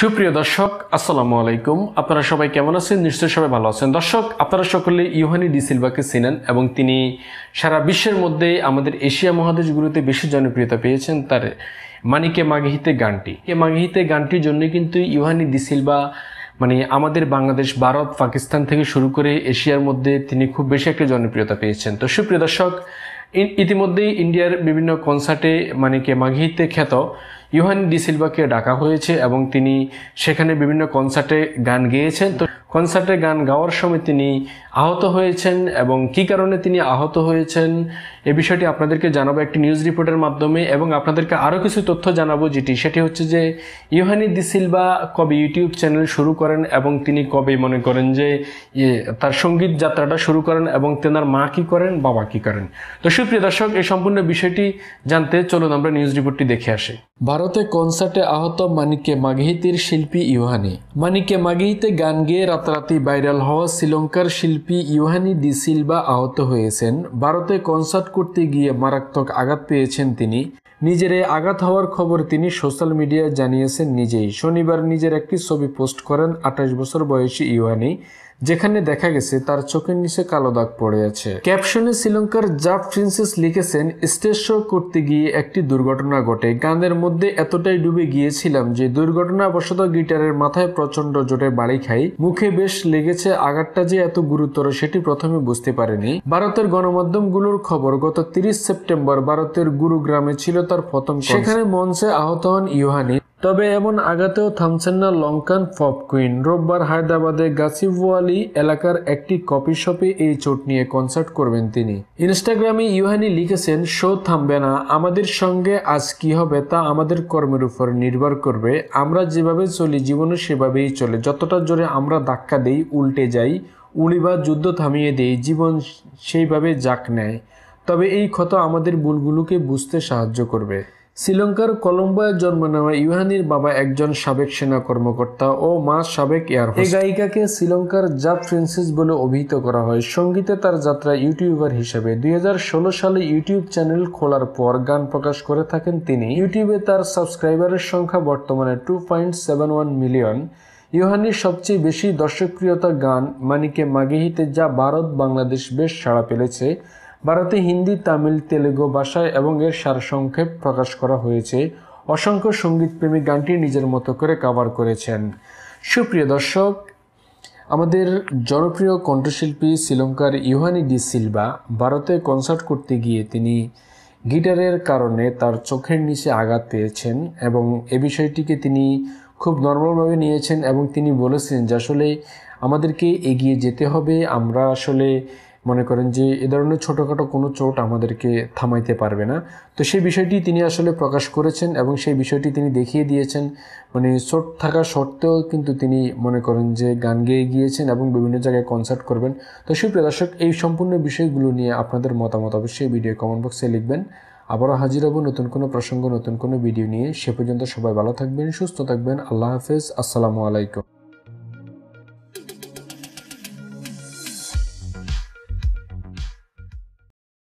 সুপ্রিয় দর্শক আসসালামু আলাইকুম আপনারা সবাই কেমন আছেন নিশ্চয় সবাই ভালো আছেন দর্শক আপনারা সকলে ইউহানি ডি সিলভাকে চিনেন এবং তিনি সারা বিশ্বের মধ্যে আমাদের এশিয়া মহাদেশগুলোতে বেশি জনপ্রিয়তা পেয়েছেন তার মানিকে মাগহিতে গানটি কে মাগিহিতে গানটির জন্য কিন্তু ইউহানি ডি সিলভা মানে আমাদের বাংলাদেশ ভারত পাকিস্তান থেকে শুরু করে এশিয়ার মধ্যে তিনি খুব বেশি একটা জনপ্রিয়তা পেয়েছেন তো সুপ্রিয় দর্শক ইতিমধ্যেই ইন্ডিয়ার বিভিন্ন কনসার্টে মানে কে মাগহিতে খ্যাত ইউহান ডিসিলভাকে ডাকা হয়েছে এবং তিনি সেখানে বিভিন্ন কনসার্টে গান গেয়েছেন তো কনসার্টে গান গাওয়ার সময় তিনি আহত হয়েছেন এবং কি কারণে তিনি আহত হয়েছেন এ বিষয়টি আপনাদেরকে জানাবো একটি নিউজ রিপোর্টের মাধ্যমে এবং আপনাদেরকে আরও কিছু তথ্য জানাবো যেটি সেটি হচ্ছে যে ইউহানি দিসিলভা কবে ইউটিউব চ্যানেল শুরু করেন এবং তিনি কবে মনে করেন যে তার সঙ্গীত যাত্রাটা শুরু করেন এবং তেনার মা কী করেন বাবা কী করেন তো সুপ্রিয় দর্শক এই সম্পূর্ণ বিষয়টি জানতে চলুন আমরা নিউজ রিপোর্টটি দেখে আসি ভারতে কনসার্টে আহত মানিকে মাগহিতির শিল্পী ইউহানি মানিকে মাগহিতে গান গেয়ে রাতারাতি ভাইরাল হওয়া শ্রীলঙ্কার শিল্পী ইউহানি ডি সিলভা আহত হয়েছেন ভারতে কনসার্ট করতে গিয়ে মারাত্মক আঘাত পেয়েছেন তিনি নিজের এই আঘাত হওয়ার খবর তিনি সোশ্যাল মিডিয়ায় জানিয়েছেন নিজেই শনিবার নিজের একটি ছবি পোস্ট করেন আঠাশ বছর বয়সী ইউয়ানি যেখানে দেখা গেছে তার চোখের নিচে কালো দাগ পড়ে আছে ক্যাপশনে শ্রীলঙ্কার জাফ প্রিন্সেস লিখেছেন স্টেজ শো করতে গিয়ে একটি দুর্ঘটনা ঘটে গানের মধ্যে এতটাই ডুবে গিয়েছিলাম যে দুর্ঘটনাবশত গিটারের মাথায় প্রচন্ড জোটে বাড়ি খাই মুখে বেশ লেগেছে আঘাতটা যে এত গুরুতর সেটি প্রথমে বুঝতে পারেনি ভারতের গণমাধ্যমগুলোর খবর গত তিরিশ সেপ্টেম্বর ভারতের গুরুগ্রামে ছিল তার প্রথম সেখানে মঞ্চে আহত হন ইউহানি তবে এমন আঘাতেও থামছেন না লঙ্কান ফপ কুইন রোববার হায়দ্রাবাদে গাছিবালি এলাকার একটি কপি শপে এই চোট নিয়ে কনসার্ট করবেন তিনি ইনস্টাগ্রামে ইউহানি লিখেছেন শো থামবে না আমাদের সঙ্গে আজ কি হবে তা আমাদের কর্মের উপর নির্ভর করবে আমরা যেভাবে চলি জীবনে সেভাবেই চলে যতটা জোরে আমরা ধাক্কা দেই উল্টে যাই উড়ি বা যুদ্ধ থামিয়ে দেই জীবন সেইভাবে যাক নেয় তবে এই ক্ষত আমাদের ভুলগুলোকে বুঝতে সাহায্য করবে শ্রীলঙ্কার কলম্বোয় জন্ম নেওয়া ইউহানির বাবা একজন সাবেক সেনা কর্মকর্তা ও মা সাবেক এয়ারফোর্স এই গায়িকাকে শ্রীলঙ্কার জাপ ফ্রেন্সিস বলে অভিহিত করা হয় সঙ্গীতে তার যাত্রা ইউটিউবার হিসেবে দুই সালে ইউটিউব চ্যানেল খোলার পর গান প্রকাশ করে থাকেন তিনি ইউটিউবে তার সাবস্ক্রাইবারের সংখ্যা বর্তমানে two point seven one million ইউহানির সবচেয়ে বেশি দর্শকপ্রিয়তা গান মানিকে মাগেহিতে যা ভারত বাংলাদেশ বেশ সাড়া ফেলেছে ভারতে হিন্দি তামিল তেলেগু ভাষায় এবং এর সারসংক্ষেপ প্রকাশ করা হয়েছে অসংখ্য সঙ্গীতপ্রেমী গানটি নিজের মতো করে কাভার করেছেন সুপ্রিয় দর্শক আমাদের জনপ্রিয় কণ্ঠশিল্পী শ্রীলঙ্কার ইউহানি ডি সিলভা ভারতে কনসার্ট করতে গিয়ে তিনি গিটারের কারণে তার চোখের নিচে আঘাত পেয়েছেন এবং এ বিষয়টিকে তিনি খুব নর্মালভাবে নিয়েছেন এবং তিনি বলেছেন যে আসলে আমাদেরকে এগিয়ে যেতে হবে আমরা আসলে মনে করেন যে এ ধরনের ছোটোখাটো কোনো চোট আমাদেরকে থামাইতে পারবে না তো সেই বিষয়টি তিনি আসলে প্রকাশ করেছেন এবং সেই বিষয়টি তিনি দেখিয়ে দিয়েছেন মানে চোট থাকা সত্ত্বেও কিন্তু তিনি মনে করেন যে গান গেয়ে গিয়েছেন এবং বিভিন্ন জায়গায় কনসার্ট করবেন তো সুপ্রিয় দর্শক এই সম্পূর্ণ বিষয়গুলো নিয়ে আপনাদের মতামত অবশ্যই ভিডিও কমেন্ট বক্সে লিখবেন আবারও হাজির হব নতুন কোনো প্রসঙ্গ নতুন কোনো ভিডিও নিয়ে সে পর্যন্ত সবাই ভালো থাকবেন সুস্থ থাকবেন আল্লাহ হাফেজ আসসালামু আলাইকুম